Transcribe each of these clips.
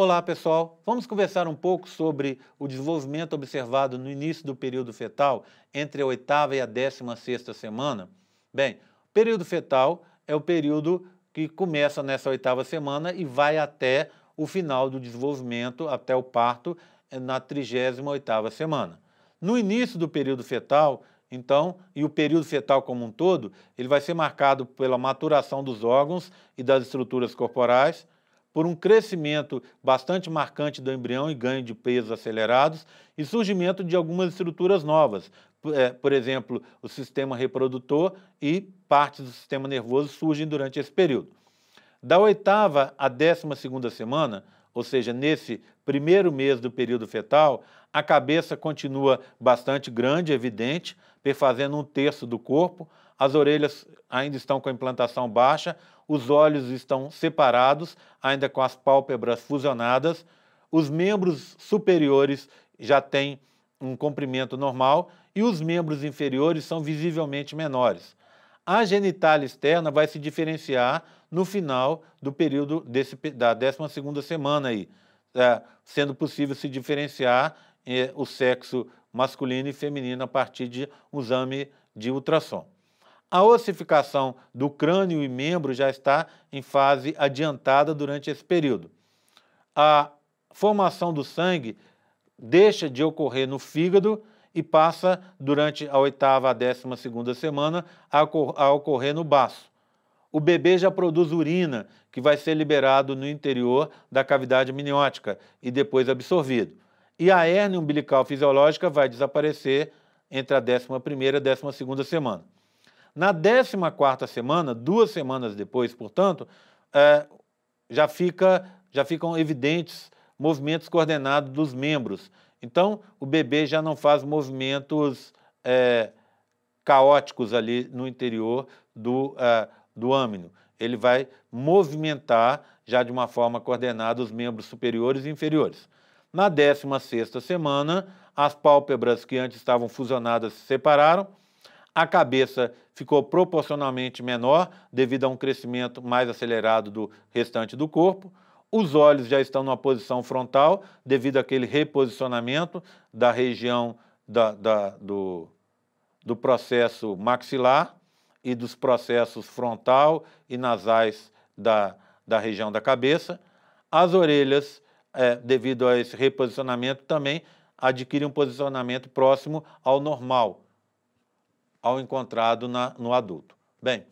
Olá, pessoal. Vamos conversar um pouco sobre o desenvolvimento observado no início do período fetal entre a oitava e a décima sexta semana. Bem, o período fetal é o período que começa nessa oitava semana e vai até o final do desenvolvimento, até o parto, eh, na 38 oitava semana. No início do período fetal, então, e o período fetal como um todo, ele vai ser marcado pela maturação dos órgãos e das estruturas corporais, por um crescimento bastante marcante do embrião e ganho de peso acelerados e surgimento de algumas estruturas novas, eh, por exemplo, o sistema reprodutor e partes do sistema nervoso surgem durante esse período. Da oitava à décima segunda semana, ou seja, nesse primeiro mês do período fetal, a cabeça continua bastante grande, evidente, perfazendo um terço do corpo, as orelhas ainda estão com a implantação baixa, os olhos estão separados, ainda com as pálpebras fusionadas, os membros superiores já têm um comprimento normal e os membros inferiores são visivelmente menores. A genitália externa vai se diferenciar no final do período desse, da 12 semana, aí, é, sendo possível se diferenciar é, o sexo masculino e feminino a partir de um exame de ultrassom. A ossificação do crânio e membro já está em fase adiantada durante esse período. A formação do sangue deixa de ocorrer no fígado e passa, durante a oitava a décima segunda semana, a, ocorrer no baço. O bebê já produz urina, que vai ser liberado no interior da cavidade amniótica e depois absorvido. E a hérnia umbilical fisiológica vai desaparecer entre a décima primeira e a décima segunda semana. Na 14ª semana, duas semanas depois, portanto, é, já, fica, já ficam evidentes movimentos coordenados dos membros. Então, o bebê já não faz movimentos é, caóticos ali no interior do, é, do âmino. Ele vai movimentar já de uma forma coordenada os membros superiores e inferiores. Na 16ª semana, as pálpebras que antes estavam fusionadas se separaram, a cabeça ficou proporcionalmente menor devido a um crescimento mais acelerado do restante do corpo. Os olhos já estão numa posição frontal devido àquele reposicionamento da região da, da, do, do processo maxilar e dos processos frontal e nasais da, da região da cabeça. As orelhas, é, devido a esse reposicionamento, também adquirem um posicionamento próximo ao normal ao encontrado na, no adulto. Bem,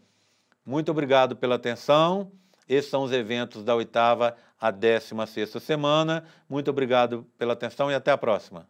muito obrigado pela atenção. Esses são os eventos da oitava à décima sexta semana. Muito obrigado pela atenção e até a próxima.